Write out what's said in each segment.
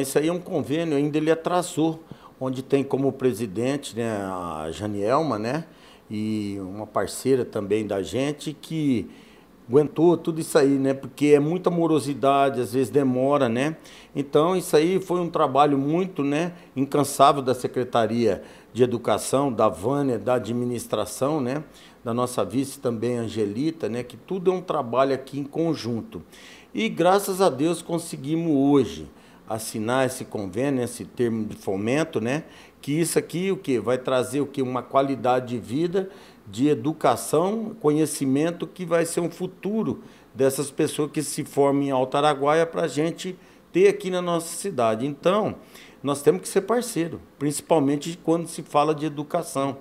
Esse aí é um convênio, ainda ele atrasou, onde tem como presidente né, a Janielma, né? E uma parceira também da gente que aguentou tudo isso aí, né? Porque é muita morosidade, às vezes demora, né? Então isso aí foi um trabalho muito, né, incansável da Secretaria de Educação, da Vânia, da administração, né? Da nossa vice também Angelita, né? Que tudo é um trabalho aqui em conjunto. E graças a Deus conseguimos hoje assinar esse convênio, esse termo de fomento, né? Que isso aqui o que vai trazer o que uma qualidade de vida, de educação, conhecimento que vai ser um futuro dessas pessoas que se formam em Araguaia para a gente ter aqui na nossa cidade. Então, nós temos que ser parceiro, principalmente quando se fala de educação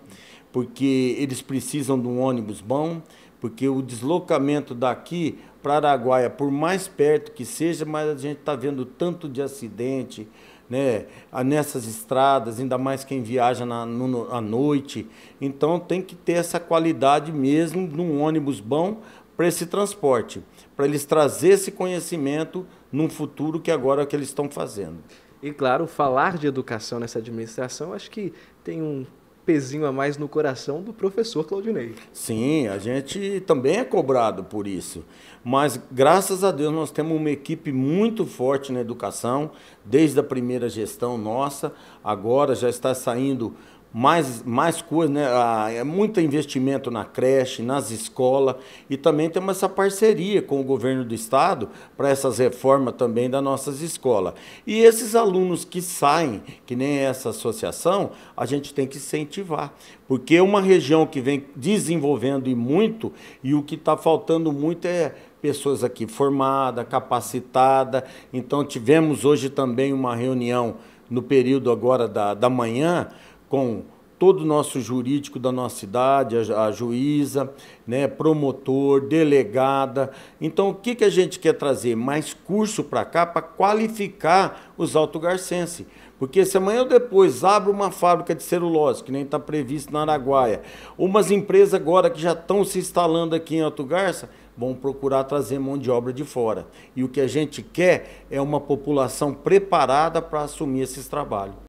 porque eles precisam de um ônibus bom, porque o deslocamento daqui para Araguaia, por mais perto que seja, mas a gente está vendo tanto de acidente né, nessas estradas, ainda mais quem viaja na, no, à noite. Então tem que ter essa qualidade mesmo de um ônibus bom para esse transporte, para eles trazer esse conhecimento num futuro que agora é o que eles estão fazendo. E claro, falar de educação nessa administração, acho que tem um pezinho a mais no coração do professor Claudinei. Sim, a gente também é cobrado por isso. Mas graças a Deus nós temos uma equipe muito forte na educação, desde a primeira gestão nossa, agora já está saindo mais, mais coisas, né? Ah, é muito investimento na creche, nas escolas e também temos essa parceria com o governo do estado para essas reformas também das nossas escolas. E esses alunos que saem, que nem essa associação, a gente tem que incentivar, porque é uma região que vem desenvolvendo e muito e o que está faltando muito é pessoas aqui formadas, capacitadas. Então tivemos hoje também uma reunião no período agora da, da manhã com todo o nosso jurídico da nossa cidade, a, juíza, né, promotor, delegada. Então, o que, que a gente quer trazer? Mais curso para cá para qualificar os autogarcenses. Porque se amanhã ou depois abre uma fábrica de celulose, que nem está previsto na Araguaia, umas empresas agora que já estão se instalando aqui em Alto Garça, vão procurar trazer mão de obra de fora. E o que a gente quer é uma população preparada para assumir esses trabalhos.